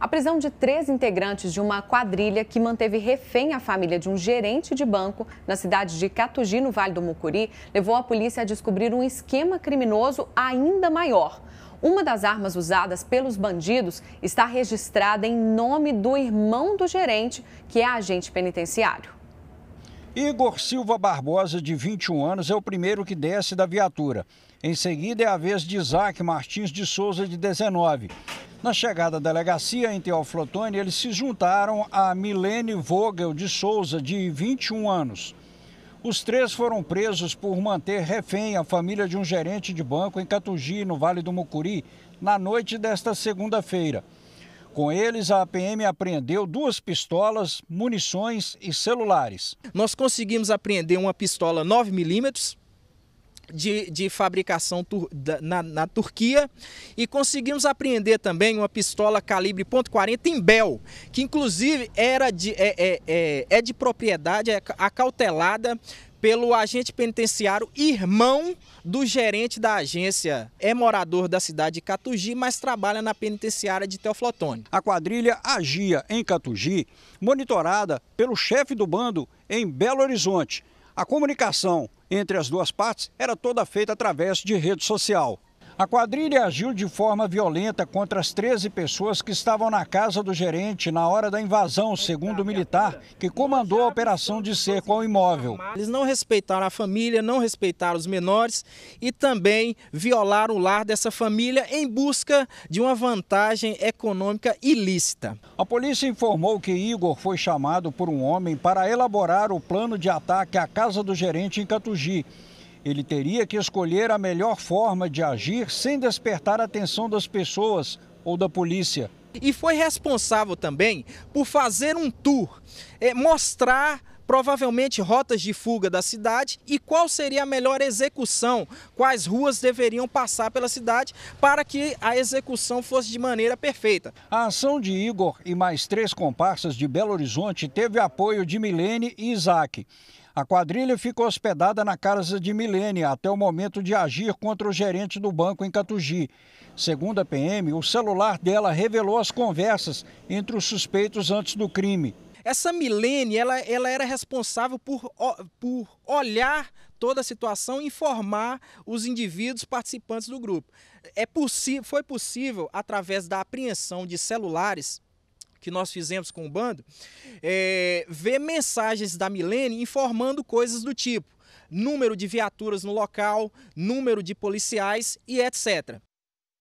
A prisão de três integrantes de uma quadrilha que manteve refém a família de um gerente de banco na cidade de Catugi, no Vale do Mucuri, levou a polícia a descobrir um esquema criminoso ainda maior. Uma das armas usadas pelos bandidos está registrada em nome do irmão do gerente, que é agente penitenciário. Igor Silva Barbosa, de 21 anos, é o primeiro que desce da viatura. Em seguida é a vez de Isaac Martins de Souza, de 19. Na chegada da delegacia em Teoflotone, eles se juntaram a Milene Vogel de Souza, de 21 anos. Os três foram presos por manter refém a família de um gerente de banco em Catugi, no Vale do Mucuri, na noite desta segunda-feira. Com eles, a APM apreendeu duas pistolas, munições e celulares. Nós conseguimos apreender uma pistola 9 milímetros, de, de, fabricação tur, da, na, na, Turquia e conseguimos apreender também uma pistola calibre .40 em Bel, que inclusive era de, é, é, é, é de propriedade é acautelada pelo agente penitenciário, irmão do gerente da agência. É morador da cidade de Catugi, mas trabalha na penitenciária de Teoflotone. A quadrilha agia em Catugi, monitorada pelo chefe do bando em Belo Horizonte. A comunicação entre as duas partes era toda feita através de rede social. A quadrilha agiu de forma violenta contra as 13 pessoas que estavam na casa do gerente na hora da invasão, segundo o militar, que comandou a operação de cerco ao imóvel. Eles não respeitaram a família, não respeitaram os menores e também violaram o lar dessa família em busca de uma vantagem econômica ilícita. A polícia informou que Igor foi chamado por um homem para elaborar o plano de ataque à casa do gerente em Catugi. Ele teria que escolher a melhor forma de agir sem despertar a atenção das pessoas ou da polícia. E foi responsável também por fazer um tour, é, mostrar provavelmente rotas de fuga da cidade e qual seria a melhor execução, quais ruas deveriam passar pela cidade para que a execução fosse de maneira perfeita. A ação de Igor e mais três comparsas de Belo Horizonte teve apoio de Milene e Isaac. A quadrilha ficou hospedada na casa de Milene até o momento de agir contra o gerente do banco em Catugi. Segundo a PM, o celular dela revelou as conversas entre os suspeitos antes do crime. Essa Milene, ela, ela era responsável por, por olhar toda a situação e informar os indivíduos participantes do grupo. É foi possível através da apreensão de celulares que nós fizemos com o bando, é, ver mensagens da Milene informando coisas do tipo número de viaturas no local, número de policiais e etc.